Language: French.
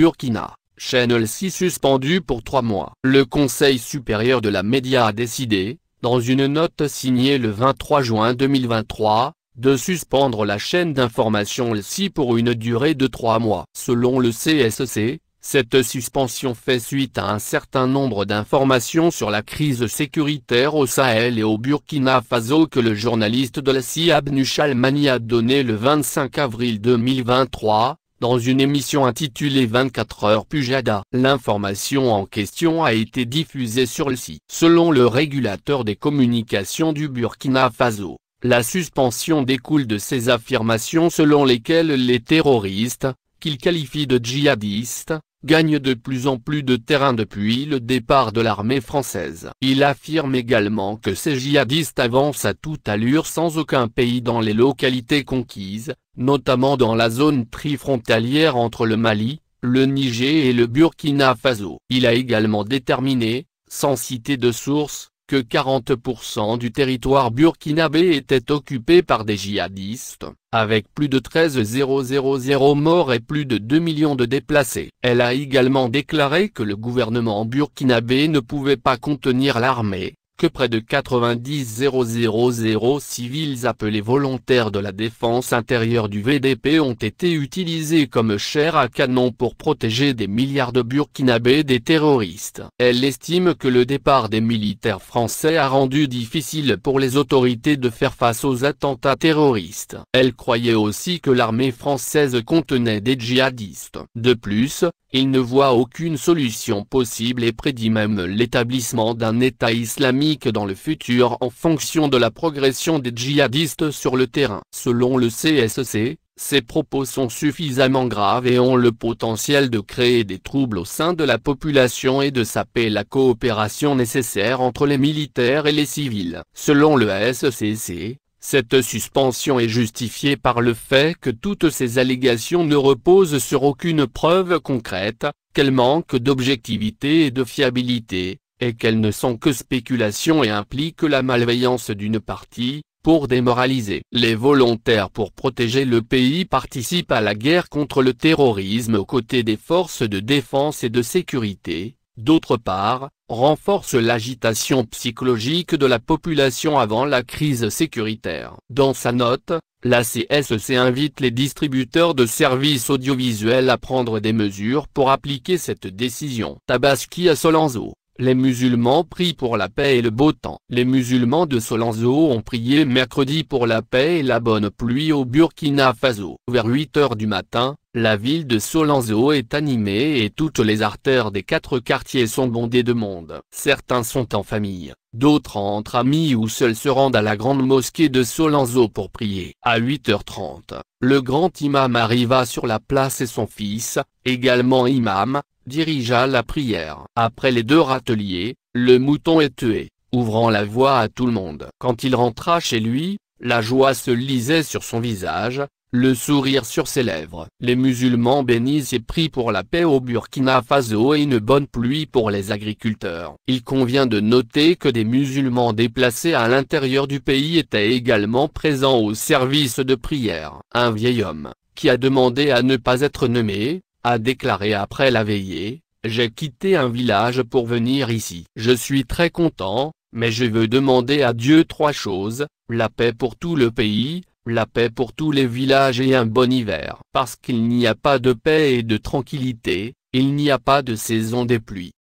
Burkina. chaîne 6 suspendue pour trois mois. Le Conseil supérieur de la média a décidé, dans une note signée le 23 juin 2023, de suspendre la chaîne d'information LSI pour une durée de trois mois. Selon le CSC, cette suspension fait suite à un certain nombre d'informations sur la crise sécuritaire au Sahel et au Burkina Faso que le journaliste de la CIA a donné le 25 avril 2023, dans une émission intitulée 24 heures Pujada. L'information en question a été diffusée sur le site. Selon le régulateur des communications du Burkina Faso, la suspension découle de ces affirmations selon lesquelles les terroristes, qu'il qualifie de djihadistes, gagne de plus en plus de terrain depuis le départ de l'armée française. Il affirme également que ces djihadistes avancent à toute allure sans aucun pays dans les localités conquises, notamment dans la zone trifrontalière entre le Mali, le Niger et le Burkina Faso. Il a également déterminé, sans citer de source, que 40% du territoire burkinabé était occupé par des djihadistes, avec plus de 13 000 morts et plus de 2 millions de déplacés. Elle a également déclaré que le gouvernement burkinabé ne pouvait pas contenir l'armée, que près de 90 000 civils appelés volontaires de la défense intérieure du VDP ont été utilisés comme chair à canon pour protéger des milliards de Burkinabés des terroristes. Elle estime que le départ des militaires français a rendu difficile pour les autorités de faire face aux attentats terroristes. Elle croyait aussi que l'armée française contenait des djihadistes. De plus, il ne voit aucune solution possible et prédit même l'établissement d'un État islamique dans le futur en fonction de la progression des djihadistes sur le terrain. Selon le CSC, ces propos sont suffisamment graves et ont le potentiel de créer des troubles au sein de la population et de saper la coopération nécessaire entre les militaires et les civils. Selon le SCC, cette suspension est justifiée par le fait que toutes ces allégations ne reposent sur aucune preuve concrète, qu'elles manquent d'objectivité et de fiabilité, et qu'elles ne sont que spéculations et impliquent la malveillance d'une partie, pour démoraliser. Les volontaires pour protéger le pays participent à la guerre contre le terrorisme aux côtés des forces de défense et de sécurité, d'autre part, renforcent l'agitation psychologique de la population avant la crise sécuritaire. Dans sa note, la CSC invite les distributeurs de services audiovisuels à prendre des mesures pour appliquer cette décision. Tabaski à Solanzo les musulmans prient pour la paix et le beau temps. Les musulmans de Solanzo ont prié mercredi pour la paix et la bonne pluie au Burkina Faso. Vers 8h du matin, la ville de Solanzo est animée et toutes les artères des quatre quartiers sont bondées de monde. Certains sont en famille, d'autres entre amis ou seuls se rendent à la grande mosquée de Solanzo pour prier. À 8h30, le grand imam arriva sur la place et son fils, également imam, dirigea la prière. Après les deux râteliers, le mouton est tué, ouvrant la voie à tout le monde. Quand il rentra chez lui, la joie se lisait sur son visage, le sourire sur ses lèvres. Les musulmans bénissent et prient pour la paix au Burkina Faso et une bonne pluie pour les agriculteurs. Il convient de noter que des musulmans déplacés à l'intérieur du pays étaient également présents au service de prière. Un vieil homme, qui a demandé à ne pas être nommé, a déclaré après la veillée, j'ai quitté un village pour venir ici. Je suis très content, mais je veux demander à Dieu trois choses, la paix pour tout le pays, la paix pour tous les villages et un bon hiver. Parce qu'il n'y a pas de paix et de tranquillité, il n'y a pas de saison des pluies.